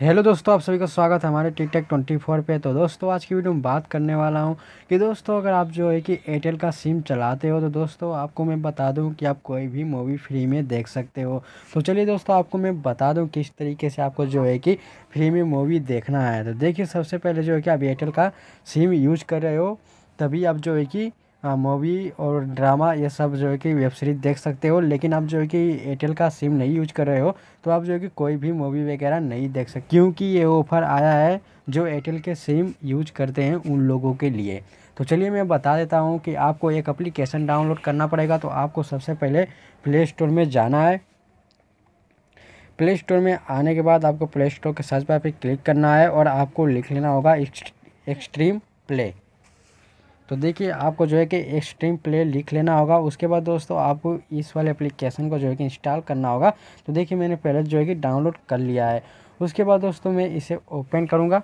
hello दोस्तों आप सभी का स्वागत है हमारे टिकटेक ट्वेंटी फोर पे तो दोस्तों आज की वीडियो में बात करने वाला हूँ कि दोस्तों अगर आप जो है कि एयरटेल का सिम चलाते हो तो दोस्तों आपको मैं बता दूँ कि आप कोई भी मूवी फ्री में देख सकते हो तो चलिए दोस्तों आपको मैं बता दूँ किस तरीके से आपको जो है कि फ्री में मूवी देखना है तो देखिए सबसे पहले जो है कि आप एयरटेल का सिम यूज कर रहे हो तभी आप जो है कि मूवी और ड्रामा ये सब जो है कि वेब सीरीज़ देख सकते हो लेकिन आप जो है कि एयरटेल का सिम नहीं यूज कर रहे हो तो आप जो है कि कोई भी मूवी वगैरह नहीं देख सकते क्योंकि ये ऑफ़र आया है जो एयरटेल के सिम यूज करते हैं उन लोगों के लिए तो चलिए मैं बता देता हूँ कि आपको एक अप्लीकेशन डाउनलोड करना पड़ेगा तो आपको सबसे पहले प्ले स्टोर में जाना है प्ले स्टोर में आने के बाद आपको प्ले स्टोर के सर्च पर क्लिक करना है और आपको लिख लेना होगा एक्सट्रीम प्ले तो देखिए आपको जो है कि एक्सट्रीम प्ले लिख लेना होगा उसके बाद दोस्तों आपको इस वाले एप्लीकेशन को जो है कि इंस्टॉल करना होगा तो देखिए मैंने पहले जो है कि डाउनलोड कर लिया है उसके बाद दोस्तों मैं इसे ओपन करूँगा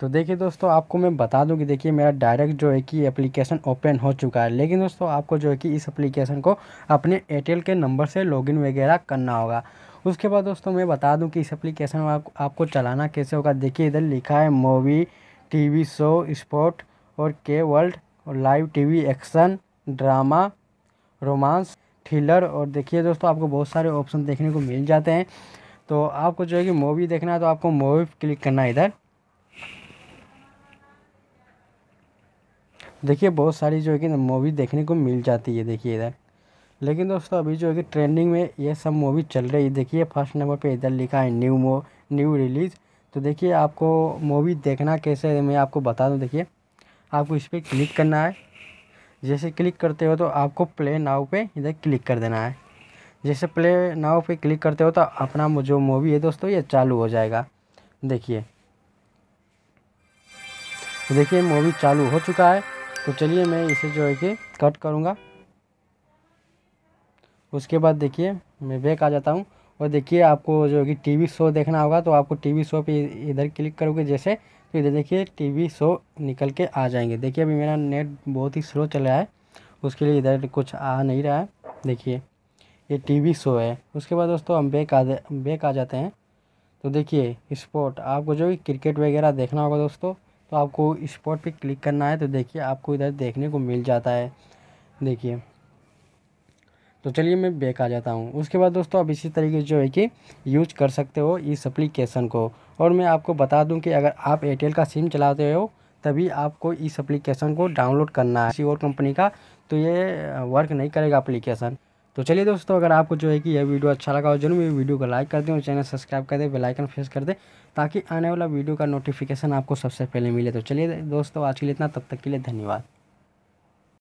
तो देखिए दोस्तों आपको मैं बता दूं कि देखिए मेरा डायरेक्ट जो है कि एप्लीकेशन ओपन हो चुका है लेकिन दोस्तों आपको जो है कि इस एप्लीकेशन को अपने एयरटेल के नंबर से लॉगिन वगैरह करना होगा उसके बाद दोस्तों मैं बता दूं कि इस एप्लीकेशन में आपको, आपको चलाना कैसे होगा देखिए इधर लिखा है मूवी टी शो स्पोर्ट और के वर्ल्ड और लाइव टी एक्शन ड्रामा रोमांस थ्रिलर और देखिए दोस्तों आपको बहुत सारे ऑप्शन देखने को मिल जाते हैं तो आपको जो है कि मूवी देखना है तो आपको मूवी क्लिक करना है इधर देखिए बहुत सारी जो है कि मूवी देखने को मिल जाती है देखिए इधर लेकिन दोस्तों अभी जो है कि ट्रेंडिंग में ये सब मूवी चल रही है देखिए फर्स्ट नंबर पे इधर लिखा है न्यू मो न्यू रिलीज़ तो देखिए आपको मूवी देखना कैसे है मैं आपको बता दूं देखिए आपको इस पर क्लिक करना है जैसे क्लिक करते हो तो आपको प्ले नाव पर इधर क्लिक कर देना है जैसे प्ले नाव पर क्लिक करते हो तो अपना जो मूवी है दोस्तों ये चालू हो जाएगा देखिए देखिए मूवी चालू हो चुका है तो चलिए मैं इसे जो है कि कट करूँगा उसके बाद देखिए मैं बैक आ जाता हूँ और देखिए आपको जो है कि टीवी शो देखना होगा तो आपको टीवी शो पे इधर क्लिक करोगे जैसे तो इधर देखिए टीवी शो निकल के आ जाएंगे देखिए अभी मेरा नेट बहुत ही स्लो चल रहा है उसके लिए इधर कुछ आ नहीं रहा है देखिए ये टीवी शो है उसके बाद दोस्तों हम बैक आ बैक आ जाते हैं तो देखिए स्पोर्ट आपको जो क्रिकेट वगैरह देखना होगा दोस्तों तो आपको स्पॉट पे क्लिक करना है तो देखिए आपको इधर देखने को मिल जाता है देखिए तो चलिए मैं बैक आ जाता हूँ उसके बाद दोस्तों आप इसी तरीके जो है कि यूज कर सकते हो इस अप्लीकेशन को और मैं आपको बता दूं कि अगर आप एयरटेल का सिम चलाते हो तभी आपको इस अप्लीकेशन को डाउनलोड करना है किसी और कंपनी का तो ये वर्क नहीं करेगा अप्लीकेशन तो चलिए दोस्तों अगर आपको जो है कि यह वीडियो अच्छा लगा हो जरूर मेरी वीडियो को लाइक कर दें और चैनल सब्सक्राइब कर दें बेलाइकन प्रेस कर दें ताकि आने वाला वीडियो का नोटिफिकेशन आपको सबसे पहले मिले तो चलिए दोस्तों आज के लिए इतना तब तक के लिए धन्यवाद